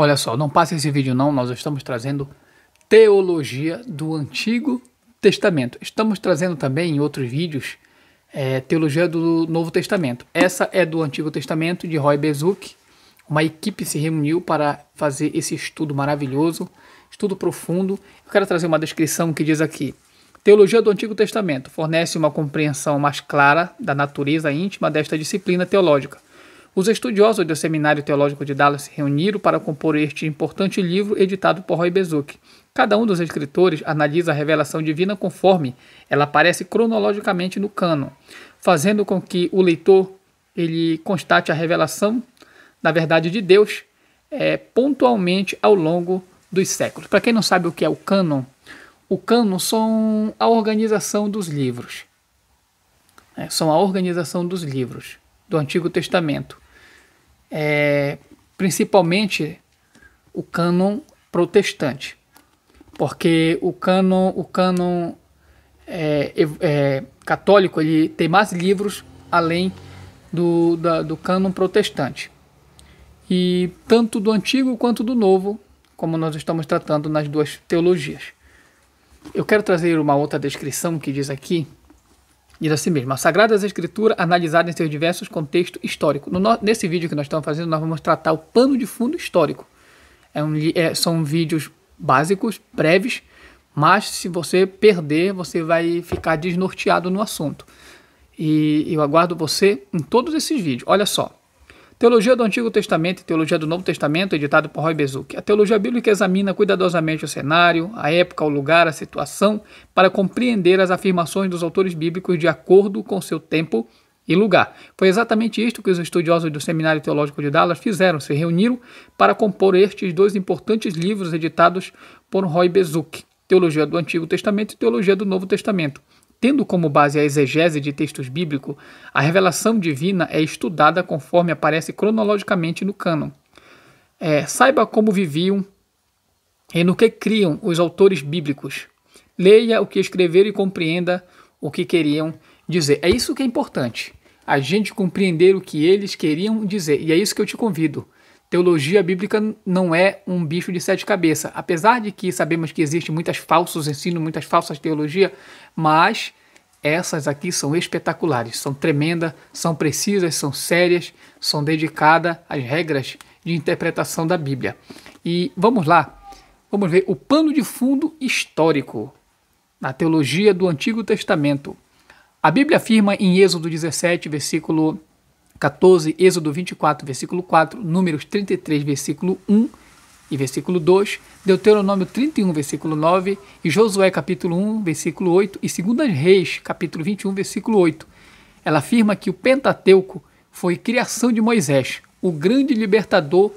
Olha só, não passe esse vídeo não, nós estamos trazendo teologia do Antigo Testamento. Estamos trazendo também em outros vídeos é, teologia do Novo Testamento. Essa é do Antigo Testamento, de Roy Bezuk. Uma equipe se reuniu para fazer esse estudo maravilhoso, estudo profundo. Eu quero trazer uma descrição que diz aqui. Teologia do Antigo Testamento fornece uma compreensão mais clara da natureza íntima desta disciplina teológica os estudiosos do Seminário Teológico de Dallas se reuniram para compor este importante livro editado por Roy Bezuc. Cada um dos escritores analisa a revelação divina conforme ela aparece cronologicamente no cânon, fazendo com que o leitor ele constate a revelação da verdade de Deus é, pontualmente ao longo dos séculos. Para quem não sabe o que é o cânon, o cânon são a organização dos livros. É, são a organização dos livros do Antigo Testamento, é, principalmente o cânon protestante, porque o cânon, o cânon é, é, é, católico ele tem mais livros além do, da, do cânon protestante. E tanto do Antigo quanto do Novo, como nós estamos tratando nas duas teologias. Eu quero trazer uma outra descrição que diz aqui Diz assim mesmo, Sagrada Sagradas Escrituras analisada em seus diversos contextos históricos. No, nesse vídeo que nós estamos fazendo, nós vamos tratar o pano de fundo histórico. É um, é, são vídeos básicos, breves, mas se você perder, você vai ficar desnorteado no assunto. E eu aguardo você em todos esses vídeos. Olha só, Teologia do Antigo Testamento e Teologia do Novo Testamento, editado por Roy Bezuk. A teologia bíblica examina cuidadosamente o cenário, a época, o lugar, a situação, para compreender as afirmações dos autores bíblicos de acordo com seu tempo e lugar. Foi exatamente isto que os estudiosos do Seminário Teológico de Dallas fizeram, se reuniram para compor estes dois importantes livros editados por Roy Bezuk: Teologia do Antigo Testamento e Teologia do Novo Testamento. Tendo como base a exegese de textos bíblicos, a revelação divina é estudada conforme aparece cronologicamente no cânon. É, saiba como viviam e no que criam os autores bíblicos. Leia o que escreveram e compreenda o que queriam dizer. É isso que é importante, a gente compreender o que eles queriam dizer. E é isso que eu te convido Teologia bíblica não é um bicho de sete cabeças. Apesar de que sabemos que existem muitas falsos ensinos, muitas falsas teologias, mas essas aqui são espetaculares, são tremendas, são precisas, são sérias, são dedicadas às regras de interpretação da Bíblia. E vamos lá, vamos ver o pano de fundo histórico na teologia do Antigo Testamento. A Bíblia afirma em Êxodo 17, versículo 14, Êxodo 24, versículo 4, Números 33, versículo 1 e versículo 2, Deuteronômio 31, versículo 9 e Josué capítulo 1, versículo 8 e 2 Reis, capítulo 21, versículo 8. Ela afirma que o Pentateuco foi criação de Moisés, o grande libertador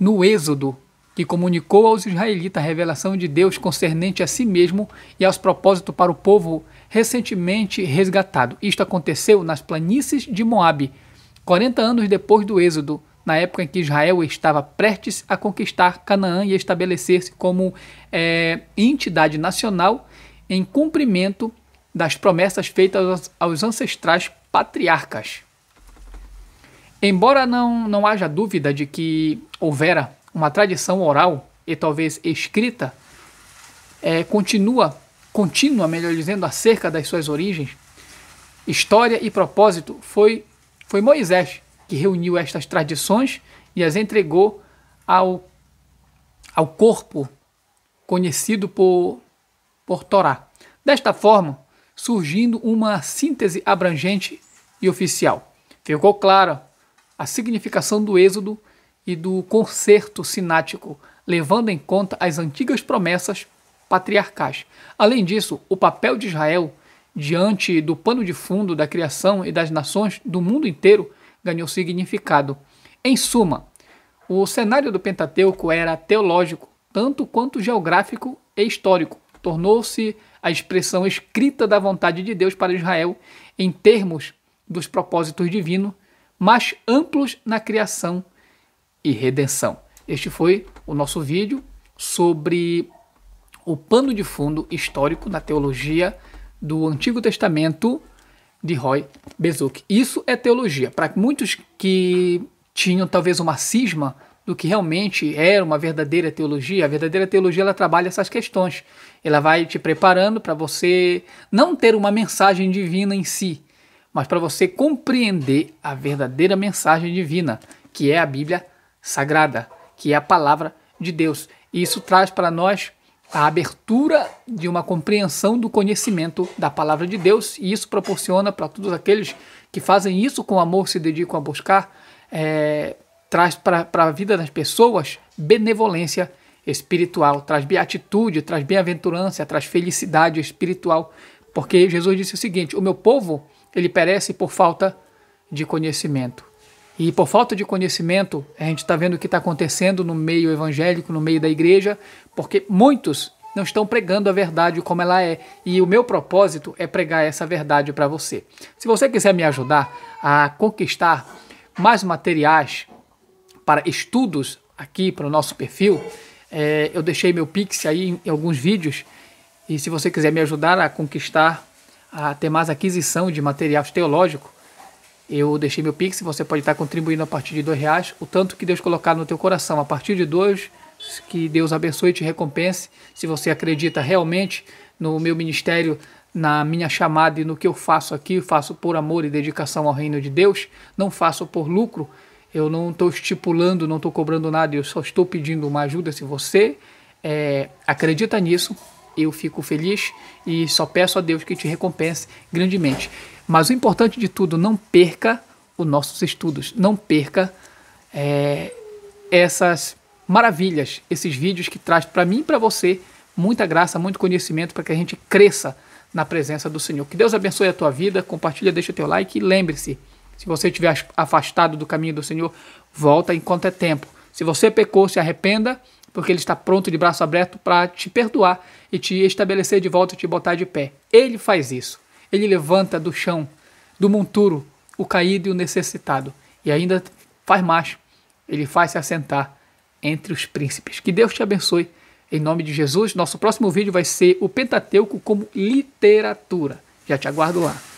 no Êxodo, que comunicou aos israelitas a revelação de Deus concernente a si mesmo e aos propósitos para o povo recentemente resgatado. Isto aconteceu nas planícies de Moabe, 40 anos depois do Êxodo, na época em que Israel estava prestes a conquistar Canaã e estabelecer-se como é, entidade nacional em cumprimento das promessas feitas aos ancestrais patriarcas. Embora não, não haja dúvida de que houvera uma tradição oral e talvez escrita, é, continua, contínua, melhor dizendo, acerca das suas origens, história e propósito foi foi Moisés que reuniu estas tradições e as entregou ao, ao corpo conhecido por, por Torá. Desta forma, surgindo uma síntese abrangente e oficial. Ficou clara a significação do Êxodo e do concerto sinático, levando em conta as antigas promessas patriarcais. Além disso, o papel de Israel diante do pano de fundo da criação e das nações do mundo inteiro ganhou significado. Em suma, o cenário do Pentateuco era teológico, tanto quanto geográfico e histórico. Tornou-se a expressão escrita da vontade de Deus para Israel em termos dos propósitos divinos, mais amplos na criação e redenção. Este foi o nosso vídeo sobre o pano de fundo histórico na teologia do Antigo Testamento de Roy Bezuk. Isso é teologia. Para muitos que tinham talvez uma cisma do que realmente era uma verdadeira teologia, a verdadeira teologia ela trabalha essas questões. Ela vai te preparando para você não ter uma mensagem divina em si, mas para você compreender a verdadeira mensagem divina, que é a Bíblia Sagrada, que é a palavra de Deus. E isso traz para nós a abertura de uma compreensão do conhecimento da palavra de Deus, e isso proporciona para todos aqueles que fazem isso com amor, se dedicam a buscar, é, traz para a vida das pessoas benevolência espiritual, traz beatitude, traz bem-aventurança, traz felicidade espiritual, porque Jesus disse o seguinte: o meu povo ele perece por falta de conhecimento. E por falta de conhecimento, a gente está vendo o que está acontecendo no meio evangélico, no meio da igreja, porque muitos não estão pregando a verdade como ela é. E o meu propósito é pregar essa verdade para você. Se você quiser me ajudar a conquistar mais materiais para estudos aqui para o nosso perfil, é, eu deixei meu pix aí em, em alguns vídeos. E se você quiser me ajudar a conquistar, a ter mais aquisição de materiais teológicos. Eu deixei meu Pix, você pode estar contribuindo a partir de dois reais, o tanto que Deus colocar no teu coração. A partir de dois, que Deus abençoe e te recompense. Se você acredita realmente no meu ministério, na minha chamada e no que eu faço aqui, eu faço por amor e dedicação ao reino de Deus, não faço por lucro. Eu não estou estipulando, não estou cobrando nada, eu só estou pedindo uma ajuda. Se você é, acredita nisso, eu fico feliz e só peço a Deus que te recompense grandemente. Mas o importante de tudo, não perca os nossos estudos, não perca é, essas maravilhas, esses vídeos que traz para mim e para você muita graça, muito conhecimento para que a gente cresça na presença do Senhor. Que Deus abençoe a tua vida, compartilha, deixa o teu like e lembre-se, se você estiver afastado do caminho do Senhor, volta enquanto é tempo. Se você pecou, se arrependa porque ele está pronto de braço aberto para te perdoar e te estabelecer de volta e te botar de pé. Ele faz isso. Ele levanta do chão, do monturo, o caído e o necessitado, e ainda faz mais. Ele faz se assentar entre os príncipes. Que Deus te abençoe. Em nome de Jesus, nosso próximo vídeo vai ser o Pentateuco como literatura. Já te aguardo lá.